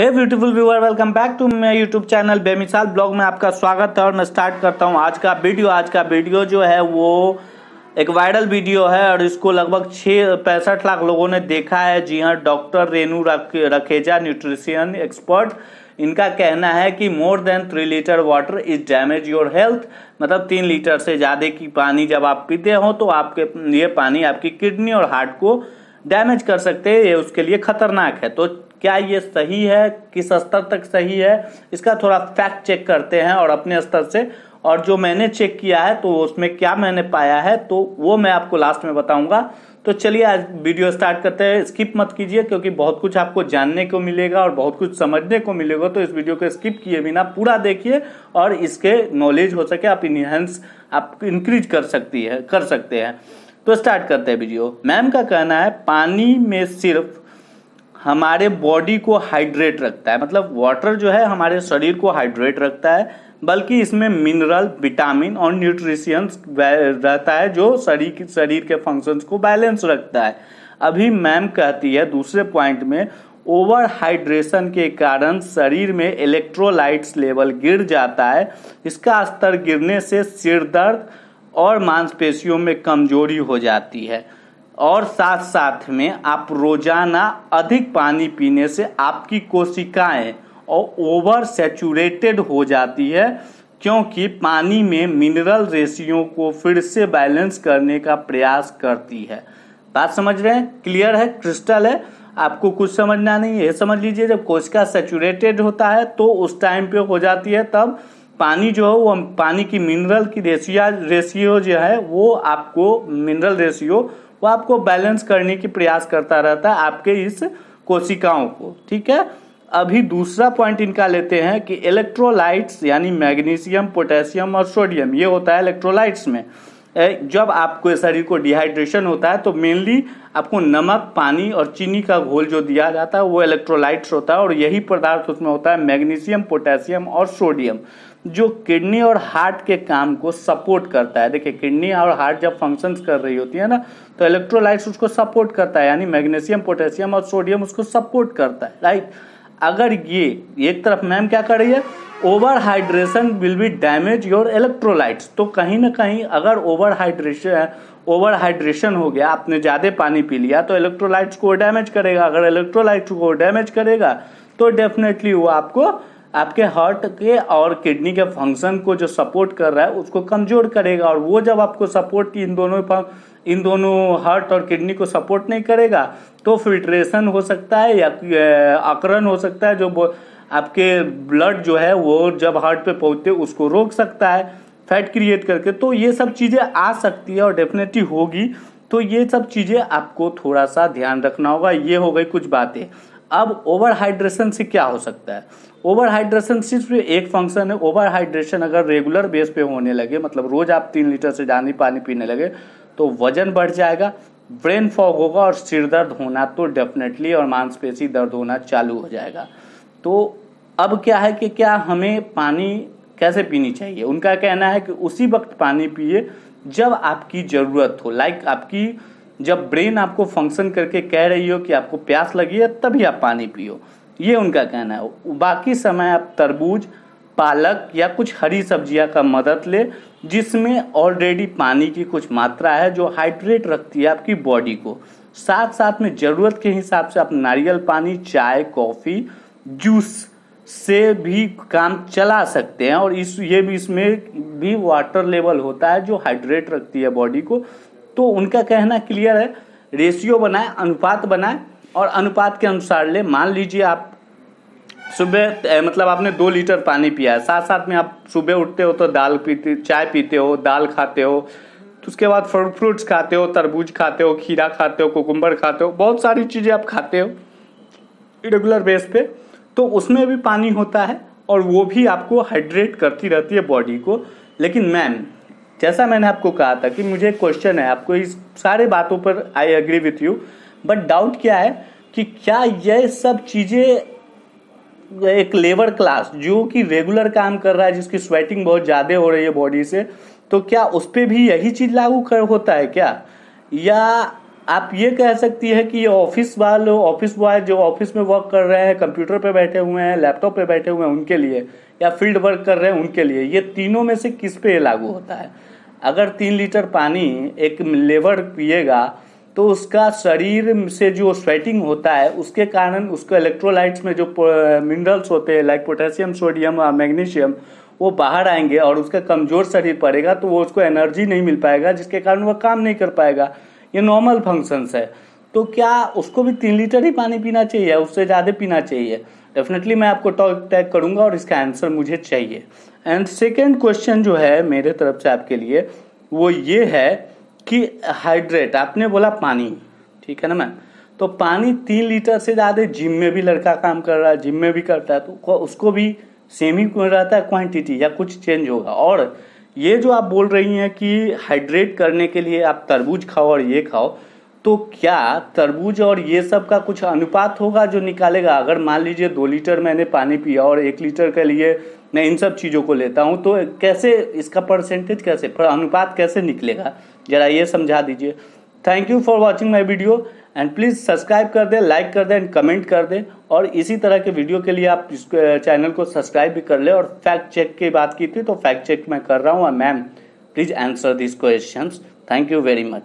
hey beautiful viewer welcome back to मेरा YouTube channel Bemisal blog में आपका स्वागत है और मैं स्टार्ट करता हूँ आज का वीडियो आज का वीडियो जो है वो एक वायरल वीडियो है और इसको लगभग छः पैंसठ लाख लोगों ने देखा है जी हाँ doctor Renu Rakheja nutritionist expert इनका कहना है कि more than three litre water is damage your health मतलब तीन लीटर से ज़्यादा की पानी जब आप पीते हो तो आपके ये पानी आपकी किडनी और हार्ट को डैमेज कर सकते हैं ये उसके लिए खतरनाक है तो क्या ये सही है किस स्तर तक सही है इसका थोड़ा फैक्ट चेक करते हैं और अपने स्तर से और जो मैंने चेक किया है तो उसमें क्या मैंने पाया है तो वो मैं आपको लास्ट में बताऊंगा तो चलिए आज वीडियो स्टार्ट करते हैं स्किप मत कीजिए क्योंकि बहुत कुछ आपको जानने को मिलेगा और बहुत कुछ समझने को मिलेगा तो इस वीडियो को स्किप किए बिना पूरा देखिए और इसके नॉलेज हो सके आप इनहेंस आप इंक्रीज कर सकती है कर सकते हैं तो स्टार्ट करते हैं वीडियो मैम का कहना है पानी में सिर्फ हमारे बॉडी को हाइड्रेट रखता है मतलब वाटर जो है हमारे शरीर को हाइड्रेट रखता है बल्कि इसमें मिनरल विटामिन और न्यूट्रिशंस रहता है जो शरीर की शरीर के फंक्शंस को बैलेंस रखता है अभी मैम कहती है दूसरे पॉइंट में ओवर हाइड्रेशन के कारण शरीर में इलेक्ट्रोलाइट्स लेवल गिर जाता है इसका स्तर गिरने से सिर दर्द और मांसपेशियों में कमजोरी हो जाती है और साथ साथ में आप रोजाना अधिक पानी पीने से आपकी कोशिकाएं और ओवर सेचूरेटेड हो जाती है क्योंकि पानी में मिनरल रेशियो को फिर से बैलेंस करने का प्रयास करती है बात समझ रहे हैं क्लियर है क्रिस्टल है आपको कुछ समझना नहीं है समझ लीजिए जब कोशिका सेचूरेटेड होता है तो उस टाइम पे हो जाती है तब पानी जो है वो पानी की मिनरल की रेशिया रेशियो जो है वो आपको मिनरल रेशियो वो आपको बैलेंस करने की प्रयास करता रहता है आपके इस कोशिकाओं को ठीक है अभी दूसरा पॉइंट इनका लेते हैं कि इलेक्ट्रोलाइट्स यानी मैग्नीशियम पोटेशियम और सोडियम ये होता है इलेक्ट्रोलाइट्स में जब आपको शरीर को डिहाइड्रेशन होता है तो मेनली आपको नमक पानी और चीनी का घोल जो दिया जाता है वो इलेक्ट्रोलाइट्स होता है और यही पदार्थ उसमें होता है मैग्नीशियम पोटेशियम और सोडियम जो किडनी और हार्ट के काम को सपोर्ट करता है देखिए किडनी और हार्ट जब फंक्शन कर रही होती है ना तो इलेक्ट्रोलाइट्स उसको सपोर्ट करता है यानी मैग्नीशियम पोटेशियम और सोडियम उसको सपोर्ट करता है राइट अगर ये एक तरफ मैम क्या कर रही है over hydration will be damage your electrolytes तो कहीं ना कहीं अगर ओवर हाइड्रेशन ओवर हाइड्रेशन हो गया आपने ज़्यादा पानी पी लिया तो इलेक्ट्रोलाइट्स को डैमेज करेगा अगर इलेक्ट्रोलाइट्स को डैमेज करेगा तो डेफिनेटली वो आपको आपके हार्ट के और किडनी के फंक्शन को जो सपोर्ट कर रहा है उसको कमजोर करेगा और वो जब आपको सपोर्ट की इन दोनों इन दोनों हार्ट और किडनी को सपोर्ट नहीं करेगा तो फिल्ट्रेशन हो सकता है या आकरण हो सकता है जो आपके ब्लड जो है वो जब हार्ट पे पहुंचते उसको रोक सकता है फैट क्रिएट करके तो ये सब चीज़ें आ सकती है और डेफिनेटली होगी तो ये सब चीज़ें आपको थोड़ा सा ध्यान रखना होगा ये हो गई कुछ बातें अब ओवर हाइड्रेशन से क्या हो सकता है ओवर हाइड्रेशन सिर्फ एक फंक्शन है ओवर हाइड्रेशन अगर रेगुलर बेस पे होने लगे मतलब रोज आप तीन लीटर से जानी पानी पीने लगे तो वजन बढ़ जाएगा ब्रेन फॉग होगा और सिर दर्द होना तो डेफिनेटली और मांसपेशी दर्द होना चालू हो जाएगा तो अब क्या है कि क्या हमें पानी कैसे पीनी चाहिए उनका कहना है कि उसी वक्त पानी पिए जब आपकी ज़रूरत हो लाइक आपकी जब ब्रेन आपको फंक्शन करके कह रही हो कि आपको प्यास लगी है तभी आप पानी पियो ये उनका कहना है बाकी समय आप तरबूज पालक या कुछ हरी सब्जियां का मदद ले जिसमें ऑलरेडी पानी की कुछ मात्रा है जो हाइड्रेट रखती है आपकी बॉडी को साथ साथ में ज़रूरत के हिसाब से आप नारियल पानी चाय कॉफ़ी जूस से भी काम चला सकते हैं और इस ये भी इसमें भी वाटर लेवल होता है जो हाइड्रेट रखती है बॉडी को तो उनका कहना क्लियर है रेशियो बनाए अनुपात बनाए और अनुपात के अनुसार ले मान लीजिए आप सुबह मतलब आपने दो लीटर पानी पिया है साथ साथ में आप सुबह उठते हो तो दाल पीते चाय पीते हो दाल खाते हो तो उसके बाद फ्रूट्स खाते हो तरबूज खाते हो खीरा खाते हो कुकुम्बर खाते हो बहुत सारी चीज़ें आप खाते हो रेगुलर बेस पे तो उसमें भी पानी होता है और वो भी आपको हाइड्रेट करती रहती है बॉडी को लेकिन मैम जैसा मैंने आपको कहा था कि मुझे क्वेश्चन है आपको इस सारे बातों पर I agree with you but doubt क्या है कि क्या यह सब चीज़ें एक लेबर क्लास जो कि रेगुलर काम कर रहा है जिसकी स्वेटिंग बहुत ज़्यादा हो रही है बॉडी से तो क्या उस पर भी यही चीज़ लागू कर होता है क्या या आप ये कह सकती है कि ये ऑफिस वाले ऑफिस बॉय जो ऑफिस में वर्क कर रहे हैं कंप्यूटर पे बैठे हुए हैं लैपटॉप पे बैठे हुए हैं उनके लिए या फील्ड वर्क कर रहे हैं उनके लिए ये तीनों में से किस पे लागू होता है अगर तीन लीटर पानी एक लेबर पिएगा तो उसका शरीर से जो स्वेटिंग होता है उसके कारण उसको इलेक्ट्रोलाइट्स में जो मिनरल्स होते हैं लाइक पोटेशियम सोडियम और मैग्नीशियम वो बाहर आएंगे और उसका कमज़ोर शरीर पड़ेगा तो वो उसको एनर्जी नहीं मिल पाएगा जिसके कारण वह काम नहीं कर पाएगा ये नॉर्मल फंक्शंस है तो क्या उसको भी तीन लीटर ही पानी पीना चाहिए उससे ज़्यादा पीना चाहिए डेफिनेटली मैं आपको टॉक टैग करूँगा और इसका आंसर मुझे चाहिए एंड सेकेंड क्वेश्चन जो है मेरे तरफ से आपके लिए वो ये है कि हाइड्रेट आपने बोला पानी ठीक है ना मैम तो पानी तीन लीटर से ज़्यादा जिम में भी लड़का काम कर रहा है जिम में भी करता है तो उसको भी सेम ही रहता है क्वांटिटी या कुछ चेंज होगा और ये जो आप बोल रही हैं कि हाइड्रेट करने के लिए आप तरबूज खाओ और ये खाओ तो क्या तरबूज और ये सब का कुछ अनुपात होगा जो निकालेगा अगर मान लीजिए दो लीटर मैंने पानी पिया और एक लीटर के लिए मैं इन सब चीज़ों को लेता हूँ तो कैसे इसका परसेंटेज कैसे पर अनुपात कैसे निकलेगा जरा ये समझा दीजिए thank you for watching my video and please subscribe कर दें लाइक कर दें एंड कमेंट कर दें और इसी तरह के वीडियो के लिए आप इस चैनल को सब्सक्राइब भी कर लें और फैक्ट चेक की बात की थी तो फैक्ट चेक मैं कर रहा हूँ ma'am please answer this question thank you very much